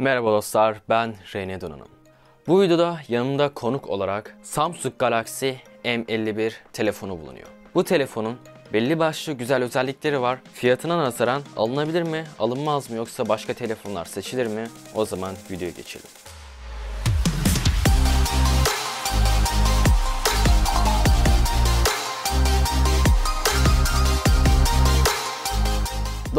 Merhaba dostlar, ben Rene Donanım. Bu videoda yanımda konuk olarak Samsung Galaxy M51 telefonu bulunuyor. Bu telefonun belli başlı güzel özellikleri var. Fiyatına nazaran alınabilir mi, alınmaz mı yoksa başka telefonlar seçilir mi? O zaman videoya geçelim.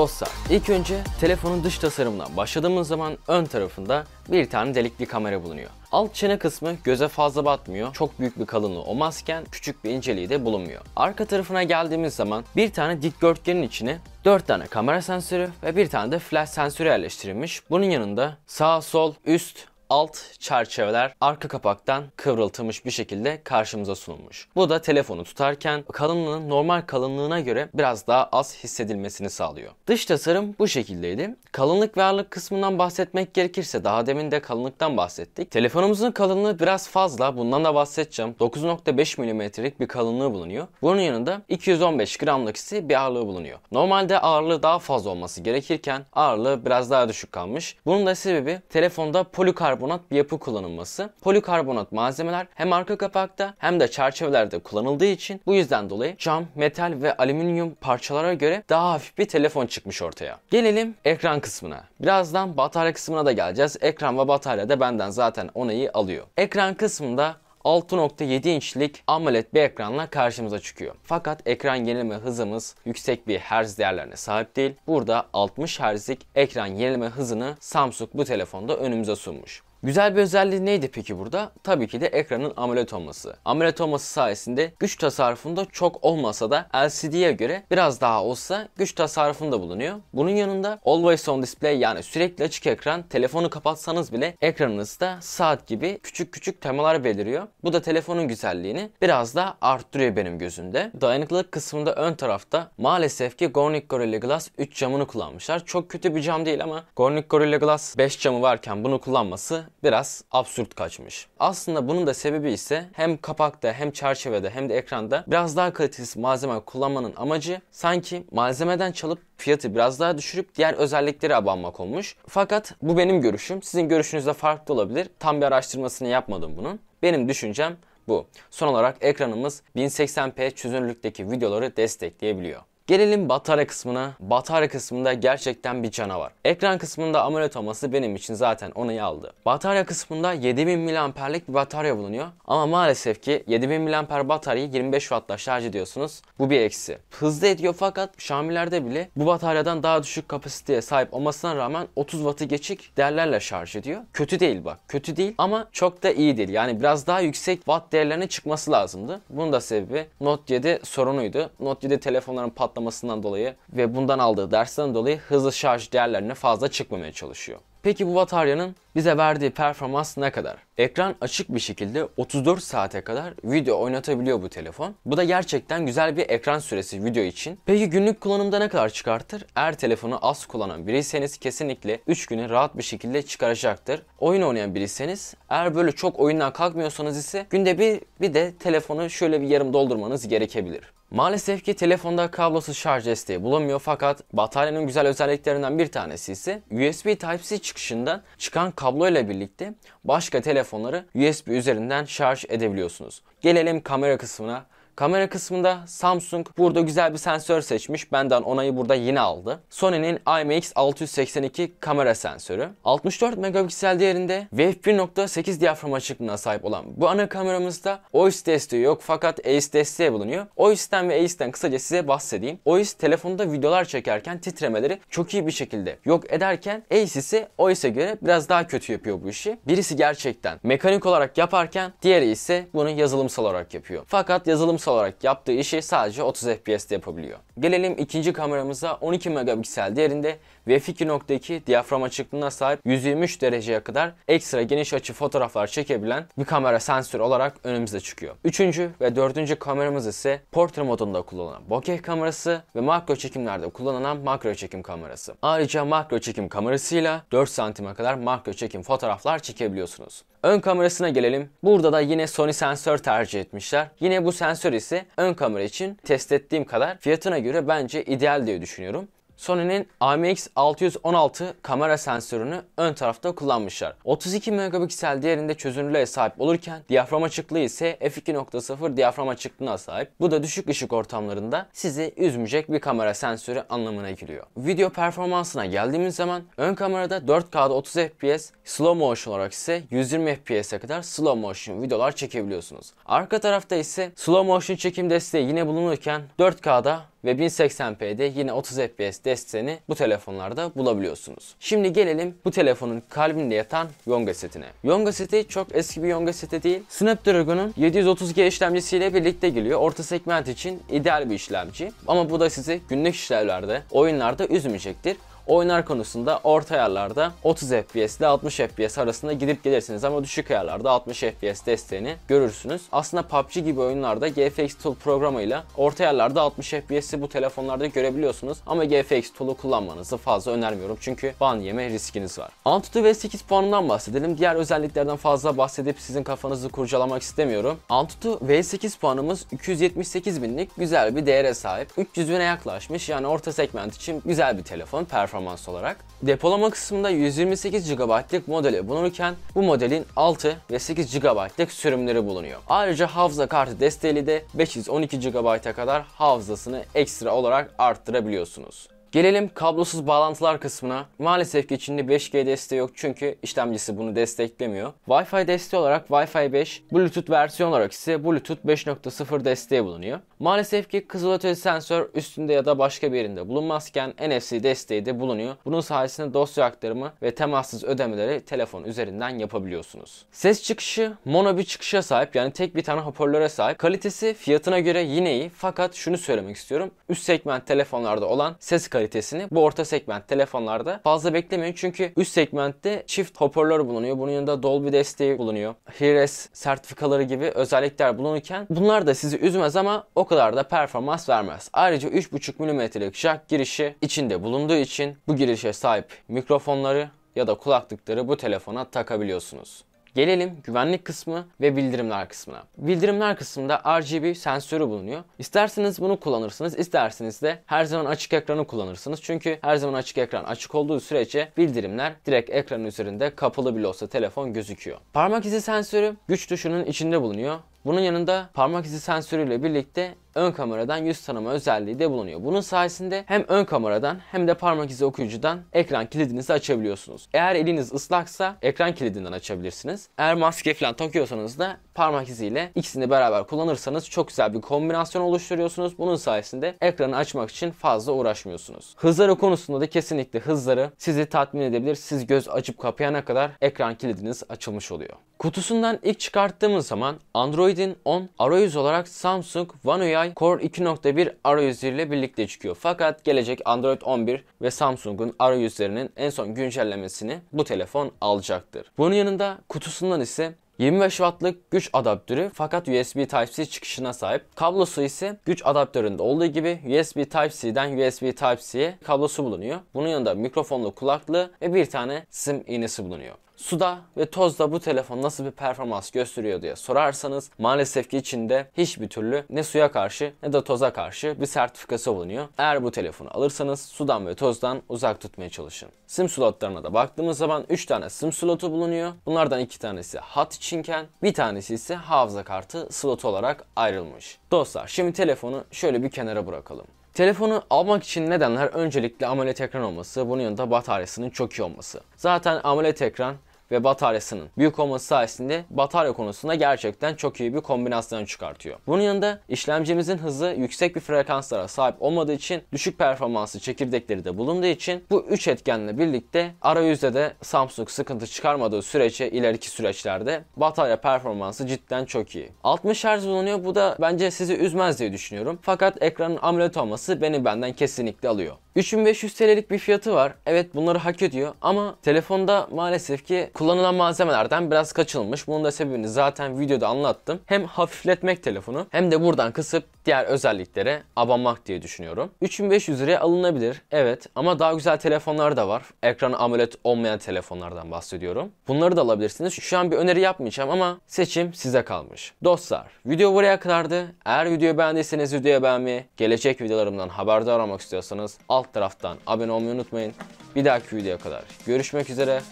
Dostlar ilk önce telefonun dış tasarımına başladığımız zaman ön tarafında bir tane delikli kamera bulunuyor. Alt çene kısmı göze fazla batmıyor, çok büyük bir kalınlığı olmazken küçük bir inceliği de bulunmuyor. Arka tarafına geldiğimiz zaman bir tane dikdörtgenin içine 4 tane kamera sensörü ve bir tane de flash sensörü yerleştirilmiş. Bunun yanında sağ, sol, üst, alt çerçeveler arka kapaktan kıvrıltılmış bir şekilde karşımıza sunulmuş. Bu da telefonu tutarken kalınlığın normal kalınlığına göre biraz daha az hissedilmesini sağlıyor. Dış tasarım bu şekildeydi. Kalınlık ve ağırlık kısmından bahsetmek gerekirse daha demin de kalınlıktan bahsettik. Telefonumuzun kalınlığı biraz fazla. Bundan da bahsedeceğim. 9.5 mm'lik bir kalınlığı bulunuyor. Bunun yanında 215 gramlık ise bir ağırlığı bulunuyor. Normalde ağırlığı daha fazla olması gerekirken ağırlığı biraz daha düşük kalmış. Bunun da sebebi telefonda polikarbonat polikarbonat bir yapı kullanılması. Polikarbonat malzemeler hem arka kapakta hem de çerçevelerde kullanıldığı için bu yüzden dolayı cam, metal ve alüminyum parçalara göre daha hafif bir telefon çıkmış ortaya. Gelelim ekran kısmına. Birazdan batarya kısmına da geleceğiz. Ekran ve batarya da benden zaten onayı alıyor. Ekran kısmında 6.7 inçlik AMOLED bir ekranla karşımıza çıkıyor. Fakat ekran yenileme hızımız yüksek bir herz değerlerine sahip değil. Burada 60 Hz'lik ekran yenileme hızını Samsung bu telefonda önümüze sunmuş. Güzel bir özelliği neydi peki burada? Tabii ki de ekranın AMOLED olması. AMOLED olması sayesinde güç tasarrufunda çok olmasa da LCD'ye göre biraz daha olsa güç tasarrufunda bulunuyor. Bunun yanında Always On Display yani sürekli açık ekran telefonu kapatsanız bile ekranınızda saat gibi küçük küçük temalar beliriyor. Bu da telefonun güzelliğini biraz daha arttırıyor benim gözümde. Dayanıklılık kısmında ön tarafta maalesef ki Gornik Gorilla Glass 3 camını kullanmışlar. Çok kötü bir cam değil ama Gornik Gorilla Glass 5 camı varken bunu kullanması biraz absürt kaçmış. Aslında bunun da sebebi ise hem kapakta hem çerçevede hem de ekranda biraz daha kalitesiz malzeme kullanmanın amacı sanki malzemeden çalıp fiyatı biraz daha düşürüp diğer özellikleri abanmak olmuş. Fakat bu benim görüşüm. Sizin görüşünüz de farklı olabilir. Tam bir araştırmasını yapmadım bunun. Benim düşüncem bu. Son olarak ekranımız 1080p çözünürlükteki videoları destekleyebiliyor. Gelelim batarya kısmına. Batarya kısmında gerçekten bir canavar. Ekran kısmında AMOLED olması benim için zaten onayı aldı. Batarya kısmında 7000 mAh'lik bir batarya bulunuyor. Ama maalesef ki 7000 mAh bataryayı 25 Watt'la şarj ediyorsunuz. Bu bir eksi. Hızlı ediyor fakat Xiaomi'lerde bile bu bataryadan daha düşük kapasiteye sahip olmasına rağmen 30 Watt'ı geçik değerlerle şarj ediyor. Kötü değil bak. Kötü değil ama çok da iyi değil. Yani biraz daha yüksek Watt değerlerine çıkması lazımdı. Bunun da sebebi Note 7 sorunuydu. Note 7 telefonların patlaması patlamasından dolayı ve bundan aldığı dersten dolayı hızlı şarj değerlerine fazla çıkmamaya çalışıyor. Peki bu bataryanın bize verdiği performans ne kadar? Ekran açık bir şekilde 34 saate kadar video oynatabiliyor bu telefon. Bu da gerçekten güzel bir ekran süresi video için. Peki günlük kullanımda ne kadar çıkartır? Eğer telefonu az kullanan biriyseniz kesinlikle 3 güne rahat bir şekilde çıkaracaktır. Oyun oynayan biriyseniz eğer böyle çok oyundan kalkmıyorsanız ise günde bir bir de telefonu şöyle bir yarım doldurmanız gerekebilir. Maalesef ki telefonda kablosuz şarj desteği bulunmuyor fakat bataryanın güzel özelliklerinden bir tanesi ise USB Type-C çıkışından çıkan kablo ile birlikte başka telefon telefonları USB üzerinden şarj edebiliyorsunuz. Gelelim kamera kısmına. Kamera kısmında Samsung burada güzel bir sensör seçmiş. Benden onayı burada yine aldı. Sony'nin IMX682 kamera sensörü. 64 megapiksel değerinde ve f1.8 diyafram açıklığına sahip olan bu ana kameramızda OIS desteği yok fakat AIS desteği bulunuyor. OIS'ten ve AIS'ten kısaca size bahsedeyim. OIS telefonda videolar çekerken titremeleri çok iyi bir şekilde yok ederken AIS ise OIS'e göre biraz daha kötü yapıyor bu işi. Birisi gerçekten mekanik olarak yaparken diğeri ise bunu yazılımsal olarak yapıyor. Fakat yazılım kurumsal olarak yaptığı işi sadece 30 FPS'te yapabiliyor. Gelelim ikinci kameramıza 12 megapiksel değerinde ve f2.2 diyafram açıklığına sahip 123 dereceye kadar ekstra geniş açı fotoğraflar çekebilen bir kamera sensörü olarak önümüze çıkıyor. Üçüncü ve dördüncü kameramız ise portre modunda kullanılan bokeh kamerası ve makro çekimlerde kullanılan makro çekim kamerası. Ayrıca makro çekim kamerasıyla 4 santime kadar makro çekim fotoğraflar çekebiliyorsunuz. Ön kamerasına gelelim. Burada da yine Sony sensör tercih etmişler. Yine bu sensör ise ön kamera için test ettiğim kadar fiyatına göre bence ideal diye düşünüyorum. Sony'nin AMX616 kamera sensörünü ön tarafta kullanmışlar. 32 megapiksel değerinde çözünürlüğe sahip olurken diyafram açıklığı ise f2.0 diyafram açıklığına sahip. Bu da düşük ışık ortamlarında sizi üzmeyecek bir kamera sensörü anlamına geliyor. Video performansına geldiğimiz zaman ön kamerada 4K'da 30 FPS, slow motion olarak ise 120 FPS'e kadar slow motion videolar çekebiliyorsunuz. Arka tarafta ise slow motion çekim desteği yine bulunurken 4K'da ve 1080p'de yine 30 fps desteğini bu telefonlarda bulabiliyorsunuz. Şimdi gelelim bu telefonun kalbinde yatan Yonga setine. Yonga seti çok eski bir Yonga seti değil. Snapdragon'un 732 işlemcisiyle birlikte geliyor. Orta segment için ideal bir işlemci. Ama bu da sizi günlük işlevlerde, oyunlarda üzmeyecektir. Oynar konusunda orta ayarlarda 30 FPS ile 60 FPS arasında gidip gelirsiniz ama düşük ayarlarda 60 FPS desteğini görürsünüz. Aslında PUBG gibi oyunlarda GFX Tool programıyla orta ayarlarda 60 FPS'i bu telefonlarda görebiliyorsunuz ama GFX Tool'u kullanmanızı fazla önermiyorum çünkü ban yeme riskiniz var. Antutu V8 puanından bahsedelim. Diğer özelliklerden fazla bahsedip sizin kafanızı kurcalamak istemiyorum. Antutu V8 puanımız 278 binlik güzel bir değere sahip. 300 bine yaklaşmış yani orta segment için güzel bir telefon performans performans olarak. Depolama kısmında 128 GB'lık modeli bulunurken bu modelin 6 ve 8 GB'lık sürümleri bulunuyor. Ayrıca hafıza kartı desteğiyle de 512 GB'a kadar hafızasını ekstra olarak arttırabiliyorsunuz. Gelelim kablosuz bağlantılar kısmına. Maalesef ki içinde 5G desteği yok çünkü işlemcisi bunu desteklemiyor. Wi-Fi desteği olarak Wi-Fi 5, Bluetooth versiyon olarak ise Bluetooth 5.0 desteği bulunuyor. Maalesef ki kızılötesi sensör üstünde ya da başka bir yerinde bulunmazken NFC desteği de bulunuyor. Bunun sayesinde dosya aktarımı ve temassız ödemeleri telefon üzerinden yapabiliyorsunuz. Ses çıkışı mono bir çıkışa sahip yani tek bir tane hoparlöre sahip. Kalitesi fiyatına göre yine iyi fakat şunu söylemek istiyorum. Üst segment telefonlarda olan ses kalitesini bu orta segment telefonlarda fazla beklemeyin. Çünkü üst segmentte çift hoparlör bulunuyor. Bunun yanında Dolby desteği bulunuyor. HiRes sertifikaları gibi özellikler bulunurken bunlar da sizi üzmez ama o kadar da performans vermez. Ayrıca 3.5 mm'lik jack girişi içinde bulunduğu için bu girişe sahip mikrofonları ya da kulaklıkları bu telefona takabiliyorsunuz. Gelelim güvenlik kısmı ve bildirimler kısmına. Bildirimler kısmında RGB sensörü bulunuyor. İsterseniz bunu kullanırsınız, isterseniz de her zaman açık ekranı kullanırsınız. Çünkü her zaman açık ekran açık olduğu sürece bildirimler direkt ekranın üzerinde kapalı bile olsa telefon gözüküyor. Parmak izi sensörü güç tuşunun içinde bulunuyor bunun yanında parmak izi sensörüyle birlikte ön kameradan yüz tanıma özelliği de bulunuyor. Bunun sayesinde hem ön kameradan hem de parmak izi okuyucudan ekran kilidinizi açabiliyorsunuz. Eğer eliniz ıslaksa ekran kilidinden açabilirsiniz. Eğer maske falan takıyorsanız da parmak iziyle ikisini beraber kullanırsanız çok güzel bir kombinasyon oluşturuyorsunuz. Bunun sayesinde ekranı açmak için fazla uğraşmıyorsunuz. Hızları konusunda da kesinlikle hızları sizi tatmin edebilir. Siz göz açıp kapayana kadar ekran kilidiniz açılmış oluyor. Kutusundan ilk çıkarttığımız zaman Android'in 10 arayüz olarak Samsung One UI Core 2.1 arayüzleriyle birlikte çıkıyor. Fakat gelecek Android 11 ve Samsung'un arayüzlerinin en son güncellemesini bu telefon alacaktır. Bunun yanında kutusundan ise 25 wattlık güç adaptörü fakat USB Type-C çıkışına sahip. Kablosu ise güç adaptöründe olduğu gibi USB Type-C'den USB Type-C'ye kablosu bulunuyor. Bunun yanında mikrofonlu kulaklığı ve bir tane SIM iğnesi bulunuyor. Suda ve tozda bu telefon nasıl bir performans gösteriyor diye sorarsanız maalesef ki içinde hiçbir türlü ne suya karşı ne de toza karşı bir sertifikası bulunuyor. Eğer bu telefonu alırsanız sudan ve tozdan uzak tutmaya çalışın. SIM slotlarına da baktığımız zaman 3 tane SIM slotu bulunuyor. Bunlardan 2 tanesi hat içinken bir tanesi ise hafıza kartı slotu olarak ayrılmış. Dostlar şimdi telefonu şöyle bir kenara bırakalım. Telefonu almak için nedenler öncelikle AMOLED ekran olması, bunun yanında bataryasının çok iyi olması. Zaten AMOLED ekran ve bataryasının büyük olması sayesinde batarya konusunda gerçekten çok iyi bir kombinasyon çıkartıyor. Bunun yanında işlemcimizin hızı yüksek bir frekanslara sahip olmadığı için düşük performanslı çekirdekleri de bulunduğu için bu üç etkenle birlikte arayüzde de Samsung sıkıntı çıkarmadığı sürece ileriki süreçlerde batarya performansı cidden çok iyi. 60 Hz bulunuyor bu da bence sizi üzmez diye düşünüyorum. Fakat ekranın AMOLED olması beni benden kesinlikle alıyor. 3500 TL'lik bir fiyatı var. Evet bunları hak ediyor ama telefonda maalesef ki kullanılan malzemelerden biraz kaçılmış. Bunun da sebebini zaten videoda anlattım. Hem hafifletmek telefonu hem de buradan kısıp diğer özelliklere abanmak diye düşünüyorum. 3500 liraya alınabilir evet ama daha güzel telefonlar da var. Ekranı AMOLED olmayan telefonlardan bahsediyorum. Bunları da alabilirsiniz. Şu an bir öneri yapmayacağım ama seçim size kalmış. Dostlar video buraya kadardı. Eğer videoyu beğendiyseniz videoya beğenmeyi, gelecek videolarımdan haberdar olmak istiyorsanız alt alt taraftan abone olmayı unutmayın. Bir dahaki videoya kadar görüşmek üzere.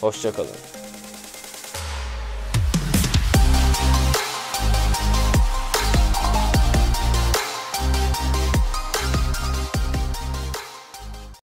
Hoşçakalın.